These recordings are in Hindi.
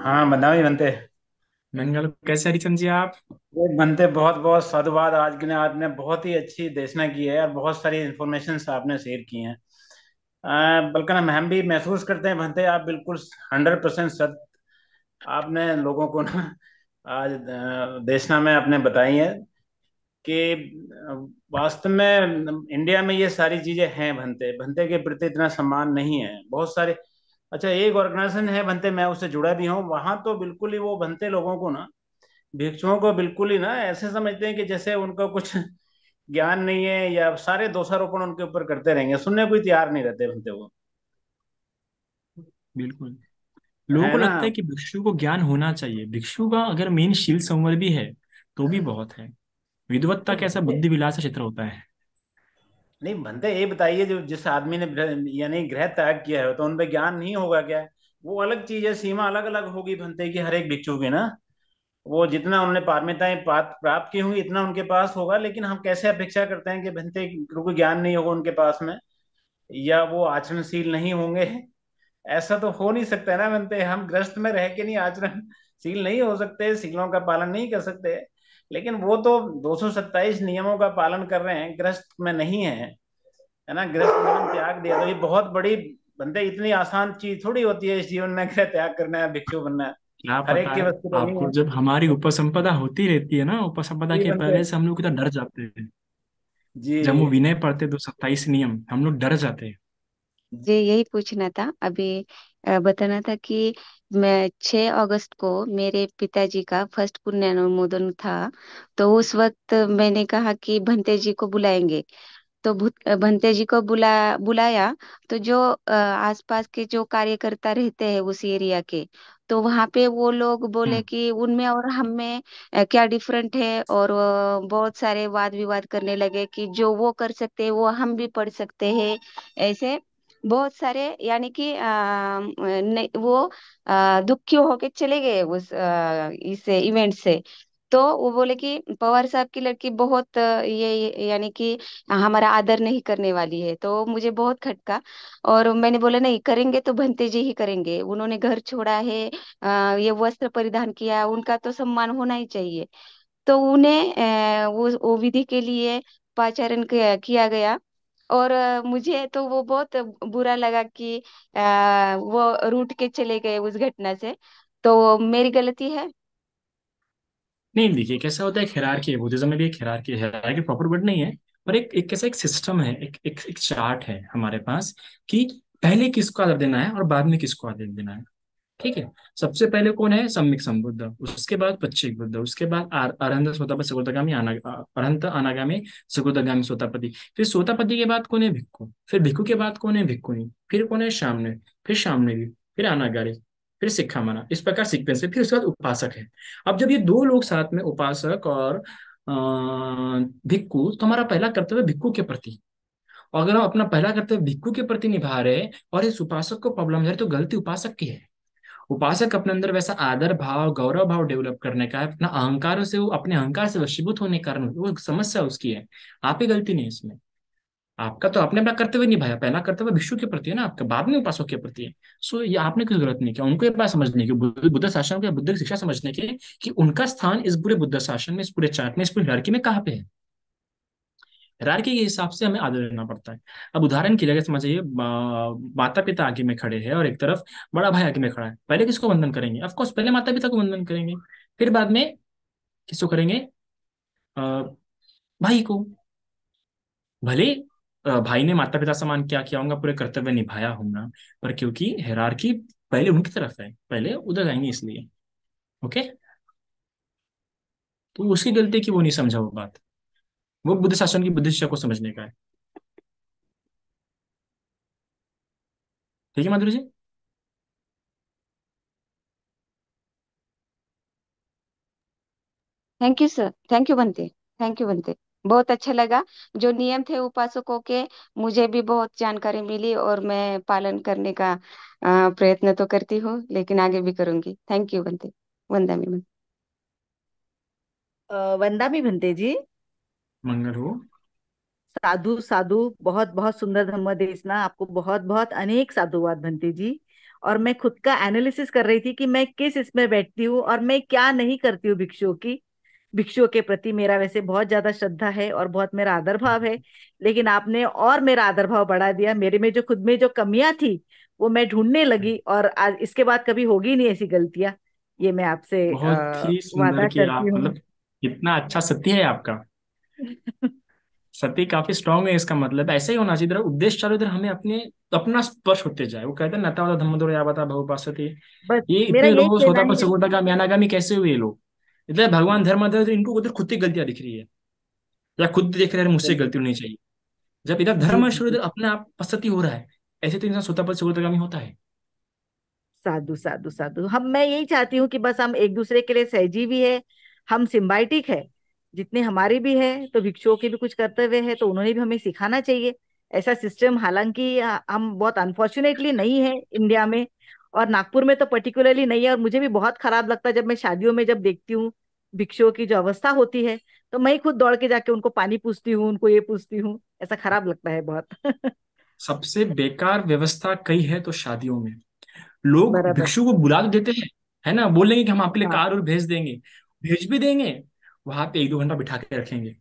हाँ बदामी बनते मंगल कैसे हरिचंद जी आप बनते बहुत बहुत साधुवाद आज के आपने बहुत ही अच्छी देशना की है और बहुत सारी इंफॉर्मेशन आपने शेयर की हैं बल्कि हम भी महसूस करते हैं बनते आप बिल्कुल हंड्रेड परसेंट सत आपने लोगों को ना आज देशना में आपने बताई है कि वास्तव में इंडिया में ये सारी चीजें हैं भंते भंते के प्रति इतना सम्मान नहीं है बहुत सारे अच्छा एक ऑर्गेनाइजेशन है बनते मैं उससे जुड़ा भी हूँ वहां तो बिल्कुल ही वो बनते लोगों को ना भिक्षुओं को बिल्कुल ही ना ऐसे समझते हैं कि जैसे उनका कुछ ज्ञान नहीं है या सारे दोषारोपण उनके ऊपर करते रहेंगे सुनने कोई तैयार नहीं रहते बनते वो बिल्कुल लोगों को लगता है कि भिक्षु को ज्ञान होना चाहिए भिक्षु का अगर मेन शील संवर भी है तो भी हम्म। बहुत है विद्वत्ता तो कैसा बुद्धि विलास क्षेत्र होता है नहीं बनता ये बताइए जो जिस आदमी ने यानी ग्रह त्याग किया है तो उनपे ज्ञान नहीं होगा क्या वो अलग चीज है सीमा अलग अलग होगी भंते की हर एक भिक्षु की ना वो जितना उन्होंने पारमिताएं प्राप्त की हुई इतना उनके पास होगा लेकिन हम कैसे अपेक्षा करते हैं कि भंते को ज्ञान नहीं होगा उनके पास में या वो आचरणशील नहीं होंगे ऐसा तो हो नहीं सकता है ना भंते हम ग्रस्त में रह के नहीं आचरणशील नहीं हो सकते सीलों का पालन नहीं कर सकते लेकिन वो तो दो नियमों का पालन कर रहे हैं ग्रस्त में नहीं है है ना ग्रस्त जीवन त्याग दिया तो ये बहुत बड़ी बंदे इतनी आसान चीज थोड़ी होती है इस जीवन में ग्रह त्याग करना है भिक्षु बनना है हर की वस्तु आपको जब हमारी उपसंपदा होती रहती है ना उपसंपदा के पहले से हम लोग डर जाते हैं जी जब वो विनय पढ़ते तो सत्ताईस नियम हम लोग डर जाते हैं जी यही पूछना था अभी बताना था कि मैं छः अगस्त को मेरे पिताजी का फर्स्ट पुण्य अनुमोदन था तो उस वक्त मैंने कहा कि भंते जी को बुलाएंगे तो भंते जी को बुला बुलाया तो जो आसपास के जो कार्यकर्ता रहते हैं उस एरिया के तो वहां पे वो लोग बोले हम्म। कि उनमें और हम में क्या डिफरेंट है और बहुत सारे वाद विवाद करने लगे कि जो वो कर सकते हैं वो हम भी पढ़ सकते हैं ऐसे बहुत सारे यानी कि वो दुखी होके चले गए उस इस इवेंट से तो वो बोले कि पवार साहब की लड़की बहुत ये यानी कि हमारा आदर नहीं करने वाली है तो मुझे बहुत खटका और मैंने बोला नहीं करेंगे तो भंते जी ही करेंगे उन्होंने घर छोड़ा है ये वस्त्र परिधान किया उनका तो सम्मान होना ही चाहिए तो उन्हें वो, वो विधि के लिए पाचारण किया गया और मुझे तो वो बहुत बुरा लगा कि आ, वो रूठ के चले गए उस घटना से तो मेरी गलती है नहीं देखिए कैसा होता है खेरार के बुद्धिज्म में भी एक हायरार्की है हायरार्की प्रॉपर वर्ड नहीं है पर एक एक कैसा एक सिस्टम है एक एक, एक चार्ट है हमारे पास कि पहले किसको आदर देना है और बाद में किसको आदर देना है ठीक है सबसे पहले कौन है सम्यक संबुद्ध उसके बाद पच्चीक बुद्ध उसके बाद अरहंत स्वतापति सगोदगामी अरहंत अनागामी सगोदगामी स्वतापति फिर स्वतापति के बाद कौन है भिक्खु फिर भिक्खु के बाद कौन है भिक्खुनी फिर कौन है सामने फिर सामने भी फिर अनागारी फिर सिक्खा माना इस प्रकार सिक्वेंस है फिर उसके बाद उपासक है अब जब ये दो लोग साथ में उपासक और भिक्खु तो हमारा पहला कर्तव्य भिक्खु के प्रति अगर हम अपना पहला कर्तव्य भिक्खु के प्रति निभा रहे और इस उपासक को प्रॉब्लम है तो गलती उपासक की है उपासक अपने अंदर वैसा आदर भाव गौरव भाव डेवलप करने का है अपना अहंकारों से वो अपने अहंकार से वशीभूत होने के कारण वो समस्या उसकी है आप ही गलती नहीं इसमें आपका तो आपने अपना कर्तव्य निभाया पहला कर्तव्य विश्व के प्रति है ना आपका बाद में उपासक के प्रति है सो ये आपने कोई जरूरत नहीं किया उनको ये बात समझने की बुद्ध शासन के बुद्ध की शिक्षा समझने की कि उनका स्थान इस पूरे बुद्ध शासन में इस पूरे चार्ट में इस पूरी लड़की में कहाँ पे है हिरारकी के हिसाब से हमें आदर देना पड़ता है अब उदाहरण के लिए समझिए माता पिता आगे में खड़े हैं और एक तरफ बड़ा भाई आगे में खड़ा है पहले किसको वंदन करेंगे ऑफकोर्स पहले माता पिता को वंदन करेंगे फिर बाद में किसको करेंगे आ, भाई को भले भाई ने माता पिता समान क्या किया होगा पूरे कर्तव्य निभाया होगा पर क्योंकि हेरारकी पहले उनकी तरफ है पहले उधर जाएंगे इसलिए ओके तो उसकी गलती की वो नहीं समझा वो बात वो बुद्ध शासन की बुद्ध को समझने का है ठीक है Madhuri ji thank you sir thank you बंते थैंक यू बंते बहुत अच्छा लगा जो नियम थे उपासकों के मुझे भी बहुत जानकारी मिली और मैं पालन करने का प्रयत्न तो करती हूँ लेकिन आगे भी करूंगी थैंक यू बंते वंदा मी बंते वंदा मी बंते जी मंगल हो साधु साधु बहुत बहुत सुंदर धम्म देशना आपको बहुत बहुत अनेक साधुवाद बनती जी और मैं खुद का एनालिसिस कर रही थी कि मैं किस इसमें बैठती हूँ और मैं क्या नहीं करती हूँ भिक्षुओं की भिक्षुओं के प्रति मेरा वैसे बहुत ज्यादा श्रद्धा है और बहुत मेरा आदर भाव है लेकिन आपने और मेरा आदर भाव बढ़ा दिया मेरे में जो खुद में जो कमियां थी वो मैं ढूंढने लगी और आज इसके बाद कभी होगी नहीं ऐसी गलतियां ये मैं आपसे वादा करती हूँ मतलब इतना अच्छा सत्य है आपका सती काफी स्ट्रांग है इसका मतलब ऐसा ही होना चाहिए इधर उद्देश्य चालू इधर हमें अपने अपना स्पर्श होते जाए वो कहते हैं नता वाला धम्मदोर या बता बहु पासती ये इतने लोग सोतापन सगोतागामी अनागामी कैसे हुए लोग इधर भगवान धर्म तो इनको उधर खुद की गलतियां दिख रही है या खुद देख रहे हैं मुझसे गलती होनी चाहिए जब इधर धर्म इधर अपने आप पसति हो रहा है ऐसे तो इंसान सोता सोतापन सगोतागामी होता है साधु साधु साधु हम मैं यही चाहती हूँ कि बस हम एक दूसरे के लिए सहजीवी है हम सिम्बाइटिक है जितने हमारे भी है तो भिक्षुओं के भी कुछ कर्तव्य है तो उन्होंने भी हमें सिखाना चाहिए ऐसा सिस्टम हालांकि हम बहुत अनफॉर्चुनेटली नहीं है इंडिया में और नागपुर में तो पर्टिकुलरली नहीं है और मुझे भी बहुत खराब लगता है जब मैं शादियों में जब देखती हूँ भिक्षुओं की जो अवस्था होती है तो मैं ही खुद दौड़ के जाके उनको पानी पूछती हूँ उनको ये पूछती हूँ ऐसा खराब लगता है बहुत सबसे बेकार व्यवस्था कई है तो शादियों में लोग भिक्षु को बुला तो देते हैं है ना बोलेंगे कि हम आपके लिए हाँ। कार और भेज देंगे भेज भी देंगे वहां पे एक दो घंटा बिठा के रखेंगे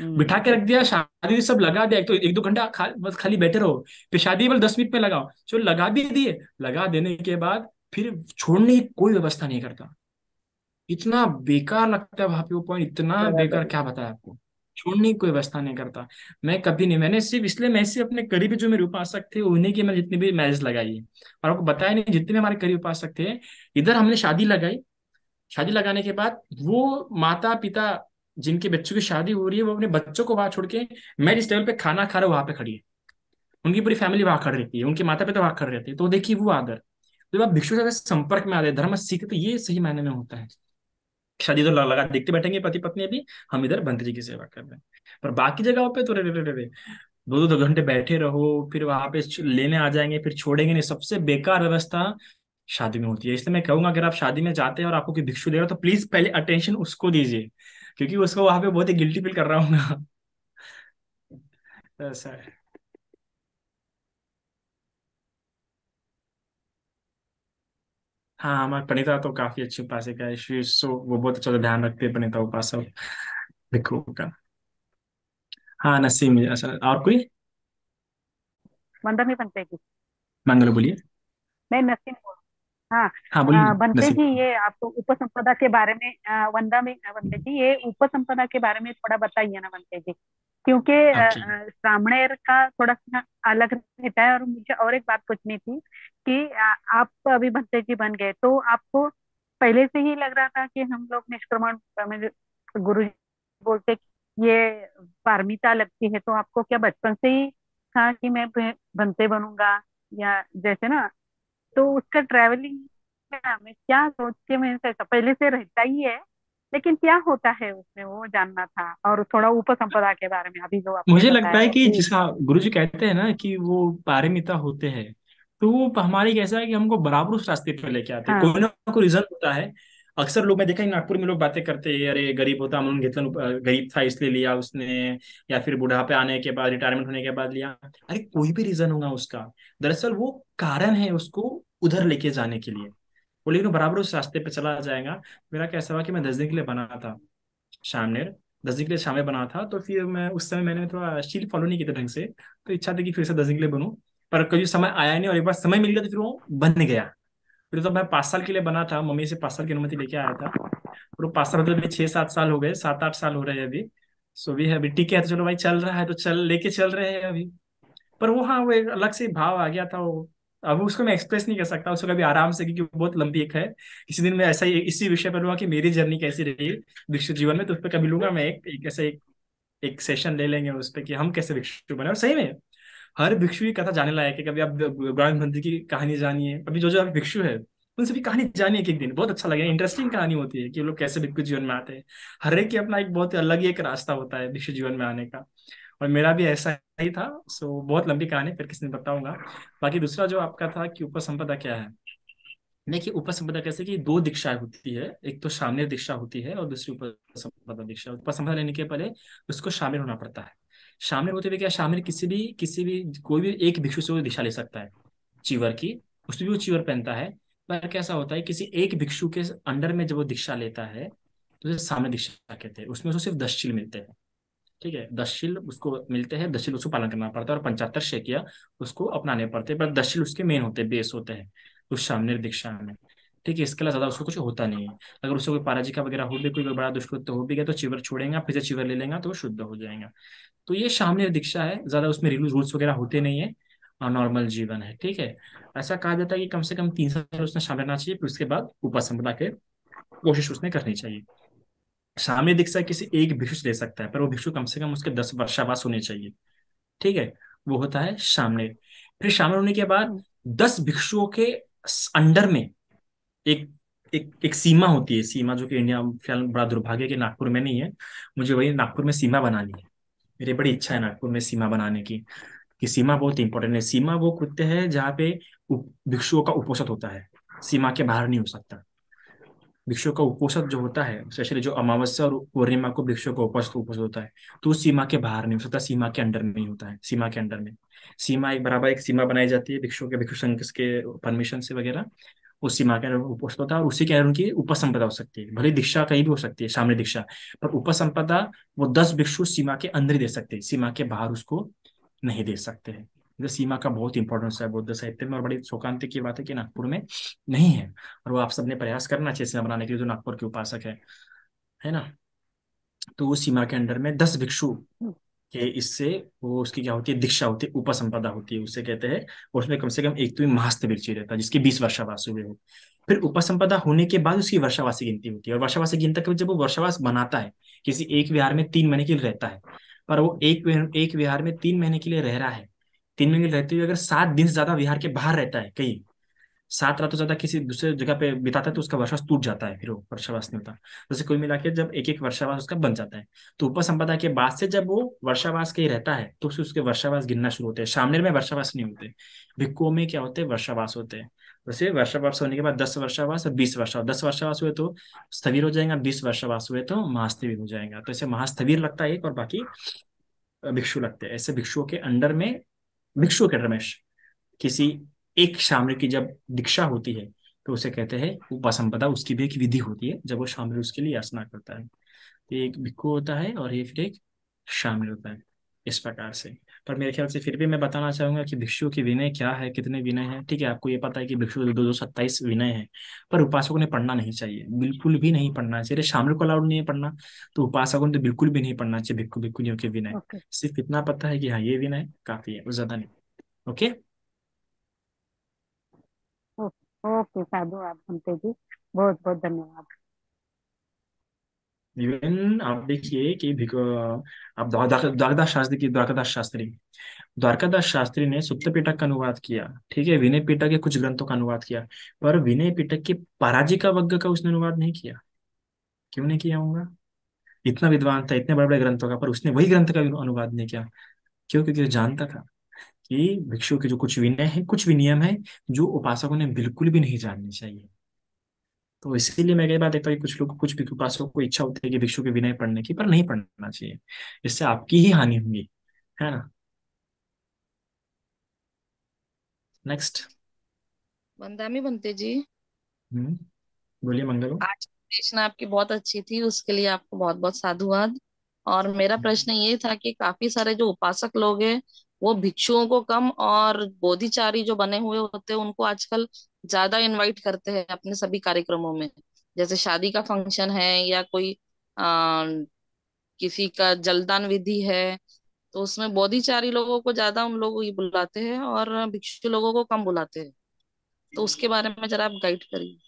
हम्म। बिठा के रख दिया शादी सब लगा दिया एक तो एक दो घंटा खा, बस खाली बैठे रहो फिर शादी बल दस मिनट में लगाओ चलो लगा भी दिए लगा देने के बाद फिर छोड़ने की कोई व्यवस्था नहीं करता इतना बेकार लगता है वहां पे वो पॉइंट इतना बेकार क्या बताया आपको छोड़ने की कोई व्यवस्था नहीं करता मैं कभी नहीं मैंने सिर्फ इसलिए मैं सिर्फ अपने करीबी जो मेरे उपासक थे उन्हीं की मैंने जितनी भी मैरिज लगाई है और आपको बताया नहीं जितने हमारे करीब उपासक थे इधर हमने शादी लगाई शादी लगाने के बाद वो माता पिता जिनके बच्चों की शादी हो रही है वो अपने बच्चों को वहां छोड़ के मैं जिस टेबल पे खाना खा रहा हूँ वहां पे खड़ी है उनकी पूरी फैमिली वहां खड़ी रहती है उनके माता पिता वहां खड़े रहते हैं तो देखिए वो आदर जब आप भिक्षु से संपर्क में आ रहे धर्म सीखते तो ये सही मायने में होता है शादी तो लगा देखते बैठेंगे पति पत्नी अभी हम इधर जी की सेवा कर रहे हैं पर बाकी जगह पे तो रे रे रे रे दो दो घंटे बैठे रहो फिर वहां पे लेने आ जाएंगे फिर छोड़ेंगे नहीं सबसे बेकार व्यवस्था शादी में होती है इसलिए मैं कहूंगा अगर आप शादी में जाते हैं और आपको कोई भिक्षु दे रहा तो प्लीज पहले अटेंशन उसको दीजिए क्योंकि उसको वहां पे बहुत ही गिल्टी फील कर रहा होगा सर हाँ हमारे प्रणीता तो काफी अच्छे उपासिका है सो वो बहुत अच्छा ध्यान रखते हैं पनीता उपास का हाँ नसीम सर और कोई मंदर में मंगल बोलिए नहीं नसीम हाँ, हाँ बनते जी ये आपको उपसंपदा के बारे में वंदा में बनते जी ये उपसंपदा के बारे में थोड़ा बताइए ना बनते जी क्योंकि श्रामणेर का थोड़ा सा अलग रहता है और मुझे और एक बात पूछनी थी कि आप अभी बनते जी बन गए तो आपको पहले से ही लग रहा था कि हम लोग निष्क्रमण गुरु बोलते ये पारमिता लगती है तो आपको क्या बचपन से ही था कि मैं बनते बनूंगा या जैसे ना तो उसका ट्रैवलिंग में क्या सोच के मैं ऐसा पहले से रहता ही है लेकिन क्या होता है उसमें वो जानना था और थोड़ा ऊपर संपदा के बारे में अभी जो मुझे लगता है कि जिसका गुरु जी कहते हैं ना कि वो पारमिता होते हैं तो वो हमारे कैसा है कि हमको बराबर उस रास्ते पर लेके आते हैं हाँ। कोई ना कोई रीजन होता है अक्सर लोग मैं देखा नागपुर में लोग बातें करते हैं अरे गरीब होता हम घेतन गरीब था इसलिए लिया उसने या फिर बुढ़ापे आने के बाद रिटायरमेंट होने के बाद लिया अरे कोई भी रीजन होगा उसका दरअसल वो कारण है उसको उधर लेके जाने के लिए वो लेकिन बराबर उस रास्ते पे चला जाएगा मेरा कैसा हुआ कि मैं दस दिन के लिए बना था शामनेर दस दिन के लिए शामे बना था तो फिर मैं उस समय मैंने थोड़ा शील फॉलो नहीं किया था ढंग से तो इच्छा थी कि फिर से दस दिन के लिए बनू पर कभी समय आया नहीं और एक बार समय मिल गया तो फिर वो बन गया फिर जब मैं पाँच साल के लिए बना था मम्मी से पाँच साल की अनुमति लेके आया था और तो पाँच साल मतलब छह सात साल हो गए सात आठ साल हो रहे हैं अभी सो भी है अभी टिक है तो चलो भाई चल रहा है तो चल लेके चल रहे हैं अभी पर वो हाँ वो एक अलग से भाव आ गया था वो अब उसको मैं एक्सप्रेस नहीं कर सकता उसको अभी आराम से क्योंकि बहुत लंबी एक है किसी दिन मैं ऐसा ही इसी विषय पर हुआ कि मेरी जर्नी कैसी रही भिक्षु जीवन में तो उस पर कभी लूंगा मैं एक, एक ऐसा एक एक सेशन ले लेंगे उस पर कि हम कैसे भिक्षु बने और सही में हर भिक्षु की कथा जाने लायक है कभी आप ग्रामीण मंदिर की कहानी जानिए कभी जो जो आप भिक्षु है उन सभी कहानी जानिए एक दिन बहुत अच्छा लगेगा इंटरेस्टिंग कहानी होती है कि लोग कैसे भिक्षु जीवन में आते हैं हर एक की अपना एक बहुत अलग ही एक रास्ता होता है भिक्षु जीवन में आने का और मेरा भी ऐसा ही था सो बहुत लंबी कहानी फिर किसी ने बताऊंगा बाकी दूसरा जो आपका था कि उपसंपदा क्या है देखिए उपसंपदा कैसे कि दो दीक्षाएं होती है एक तो सामने दीक्षा होती है और दूसरी उपसंपदा दीक्षा उपसंपदा लेने के पहले उसको शामिल होना पड़ता है शामिल होते हुए क्या शामिल किसी भी किसी भी कोई भी एक भिक्षु से वो दिशा ले सकता है चीवर की उसमें भी वो चीवर पहनता है पर कैसा होता है किसी एक भिक्षु के अंडर में जब वो दीक्षा लेता है तो उसे सामने दीक्षा कहते हैं उसमें उसको सिर्फ दशशील मिलते हैं ठीक है दशशील उसको मिलते हैं दशशील उसको पालन करना पड़ता है और पंचहत्तर शेकिया उसको अपनाने पड़ते हैं पर दशशील उसके मेन होते हैं बेस होते हैं उस सामने दीक्षा में ठीक है इसके अलावा ज्यादा उसको कुछ होता नहीं है अगर उससे कोई पाराजिका वगैरह हो भी कोई बड़ा दुष्कृत हो भी गया तो चिवर छोड़ेगा फिर से चिवर ले लेंगे तो वो शुद्ध हो जाएगा तो ये सामने दीक्षा है ज्यादा उसमें रूल्स वगैरह होते नहीं है और नॉर्मल जीवन है ठीक है ऐसा कहा जाता है कि कम से कम तीन साल उसने शामिल रहना चाहिए फिर उसके बाद उपासंपदा के कोशिश उसने करनी चाहिए सामने दीक्षा किसी एक भिक्षु ले सकता है पर वो भिक्षु कम से कम उसके दस वर्षावास होने चाहिए ठीक है वो होता है सामने फिर शामिल होने के बाद दस भिक्षुओं के अंडर में एक एक एक सीमा होती है सीमा जो कि इंडिया फिलहाल बड़ा दुर्भाग्य कि नागपुर में नहीं है मुझे वही नागपुर में सीमा बनानी है मेरी बड़ी इच्छा है नागपुर में सीमा बनाने की कि सीमा बहुत इंपॉर्टेंट है सीमा वो कृत्य है जहाँ पे भिक्षुओं का उपोषण होता है सीमा के बाहर नहीं हो सकता भिक्षुओं का उपोषण जो होता है स्पेशली जो अमावस्या और पूर्णिमा को भिक्षुओं का उपोषित उपोषित होता है तो सीमा के बाहर नहीं हो सकता सीमा के अंडर में ही होता है सीमा के अंडर में सीमा एक बराबर एक सीमा बनाई जाती है भिक्षुओं के भिक्षु संघ के परमिशन से वगैरह उस सीमा के उपस्थता और उसी के अनुरूप की उपसंपदा हो सकती है भले दीक्षा कहीं भी हो सकती है सामने दीक्षा पर उपसंपदा वो दस भिक्षु सीमा के अंदर ही दे सकते हैं सीमा के बाहर उसको नहीं दे सकते हैं सीमा का बहुत इंपॉर्टेंस है बौद्ध साहित्य में और बड़ी शोकांति की बात है कि नागपुर में नहीं है और वो आप सबने प्रयास करना चाहिए सीमा बनाने के लिए जो नागपुर के उपासक है है ना तो उस सीमा के अंडर में दस भिक्षु कि इससे वो उसकी क्या होती है दीक्षा होती है उपसंपदा होती है उसे कहते हैं और उसमें कम से कम एक तो महास्त वृक्षि रहता है जिसकी बीस वर्षावास हुए हो फिर उपसंपदा होने के बाद उसकी वर्षावासी गिनती होती है और वर्षावासी गिनता के जब वो वर्षावास बनाता है किसी एक विहार में तीन महीने के लिए रहता है पर वो एक एक विहार में तीन महीने के लिए रह रहा है तीन महीने रहते हुए अगर सात दिन से ज्यादा विहार के बाहर रहता है कहीं सात रातों ज्यादा किसी दूसरे जगह पे बिताता है तो उसका वर्षावास टूट जाता है फिर वो वर्षावास नहीं होता जैसे कुल मिला के जब एक एक वर्षावास उसका बन जाता है तो उपसंपदा के बाद से जब वो वर्षावास ही रहता है तो उसके वर्षावास गिनना शुरू होते हैं सामने में वर्षावास नहीं होते भिक्को में क्या होते हैं वर्षावास होते हैं वैसे वर्षावास होने के बाद दस वर्षावास और बीस वर्षा दस वर्षावास हुए तो स्थवीर हो जाएगा बीस वर्षावास हुए तो महास्थवीर हो जाएगा तो ऐसे महास्थवीर लगता है एक और बाकी भिक्षु लगते हैं ऐसे भिक्षुओं के अंडर में भिक्षु के अंडर में किसी एक शामिर की जब दीक्षा होती है तो उसे कहते हैं उपासंपदा उसकी भी एक विधि होती है जब वो शामिर उसके लिए याचना करता है तो एक भिक्खु होता है और ये फिर एक शामिल होता है इस प्रकार से पर मेरे ख्याल से फिर भी मैं बताना चाहूंगा कि भिक्षु की विनय क्या है कितने विनय है ठीक है आपको ये पता है कि भिक्षु दो सौ सत्ताईस विनय है पर उपासकों ने पढ़ना नहीं चाहिए बिल्कुल भी नहीं पढ़ना चाहिए शामिल को अलाउड नहीं है पढ़ना तो उपासकों ने तो बिल्कुल भी नहीं पढ़ना चाहिए भिक्षु भिक्षुनियों के विनय सिर्फ इतना पता है कि हाँ ये विनय काफी है ज्यादा नहीं ओके okay? ओके साधु आप हमते जी बहुत बहुत धन्यवाद इवन आप देखिए कि आप द्वारकादास शास्त्री की द्वारकादास शास्त्री द्वारकादास शास्त्री ने सुप्त पीठक का अनुवाद किया ठीक है विनय पीटक के कुछ ग्रंथों का अनुवाद किया पर विनय पीठक के पराजिका वग्ग का उसने अनुवाद नहीं किया क्यों नहीं किया होगा इतना विद्वान था इतने बड़े बड़े ग्रंथों का पर उसने वही ग्रंथ का अनुवाद नहीं किया क्यों क्योंकि जानता था कि भिक्षु के जो कुछ विनय है कुछ विनियम है जो उपासकों ने बिल्कुल भी नहीं जानने चाहिए तो इसीलिए मैं कई बार देखता हूँ कुछ लोग कुछ भी उपासकों को इच्छा होती है कि भिक्षु के विनय पढ़ने की पर नहीं पढ़ना चाहिए इससे आपकी ही हानि होगी है ना नेक्स्ट बंदामी बनते जी हम्म, बोलिए मंगल आज प्रेशन आपकी बहुत अच्छी थी उसके लिए आपको बहुत बहुत साधुवाद और मेरा हम्म। प्रश्न ये था कि काफी सारे जो उपासक लोग हैं वो भिक्षुओं को कम और बोधिचारी जो बने हुए होते हैं उनको आजकल ज्यादा इनवाइट करते हैं अपने सभी कार्यक्रमों में जैसे शादी का फंक्शन है या कोई आ, किसी का जलदान विधि है तो उसमें बोधिचारी लोगों को ज्यादा उन लोग बुलाते हैं और भिक्षु लोगों को कम बुलाते हैं तो उसके बारे में जरा आप गाइड करिए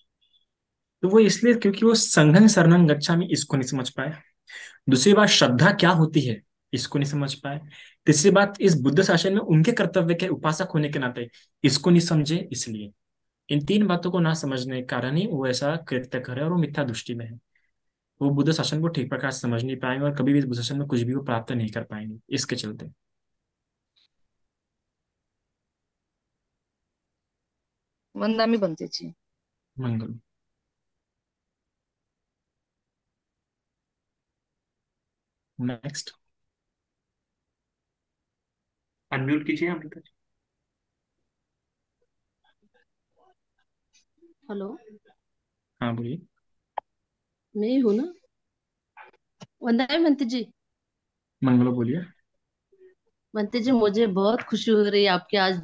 तो वो इसलिए क्योंकि वो संघन शरणन गच्छा में इसको नहीं समझ पाए दूसरी बात श्रद्धा क्या होती है इसको नहीं समझ पाए तीसरी बात इस बुद्ध शासन में उनके कर्तव्य के उपासक होने के नाते इसको नहीं समझे इसलिए इन तीन बातों को ना समझने के कारण ही वो ऐसा कृत्य कर और वो मिथ्या दृष्टि में है वो बुद्ध शासन को ठीक प्रकार समझ नहीं पाएंगे और कभी भी इस बुद्ध शासन में कुछ भी वो प्राप्त नहीं कर पाएंगे इसके चलते वंदामी बनते जी मंगल नेक्स्ट अनम्यूट कीजिए अमृता जी हेलो हाँ बोलिए मैं हूँ ना वंदना मंती जी मंगलो बोलिए मंती जी मुझे बहुत खुशी हो रही आपके आज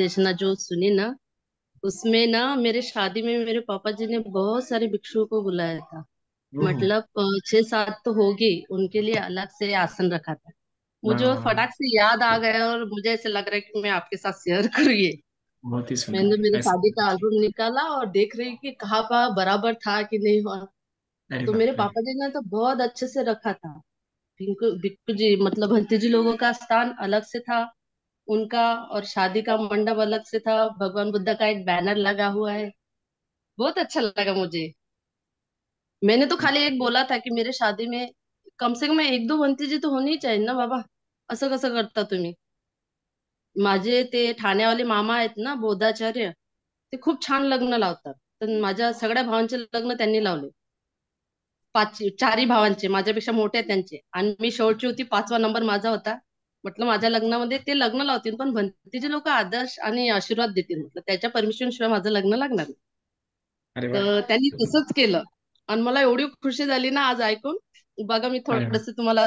देशना जो सुनी ना उसमें ना मेरे शादी में मेरे पापा जी ने बहुत सारे भिक्षुओं को बुलाया था मतलब छह सात तो होगी उनके लिए अलग से आसन रखा था मुझे हाँ। फटाक से याद आ गया और मुझे ऐसे लग रहा है कि मैं आपके साथ शेयर करिए बहुत ही सुंदर मैंने मेरे शादी का एल्बम निकाला और देख रही कि कहा पा बराबर था कि नहीं हुआ तो मेरे पापा जी ने तो बहुत अच्छे से रखा था भिक्कू जी मतलब जी लोगों का स्थान अलग से था उनका और शादी का मंडप अलग से था भगवान बुद्ध का एक बैनर लगा हुआ है बहुत अच्छा लगा मुझे मैंने तो खाली एक बोला था कि मेरे शादी में कम से कम एक दो भंती जी तो होनी चाहिए ना बाबा असं कसं करता तुम्ही माझे ते ठाण्यावाले मामा आहेत ना बोधाचार्य ते खूप छान लग्न लावतात तर माझ्या सगळ्या भावांचे लग्न त्यांनी लावले पाच चारही भावांचे माझ्यापेक्षा मोठे आहेत त्यांचे आणि मी शेवटची होती पाचवा नंबर माझा होता म्हटलं माझ्या लग्नामध्ये ते लग्न लावतील पण भंतीचे लोक आदर्श आणि आशीर्वाद देतील म्हटलं त्याच्या परमिशन शिवाय माझं लग्न लागणार तर त्यांनी तसंच केलं आणि मला एवढी खुशी झाली ना आज ऐकून बघा मी थोडस तुम्हाला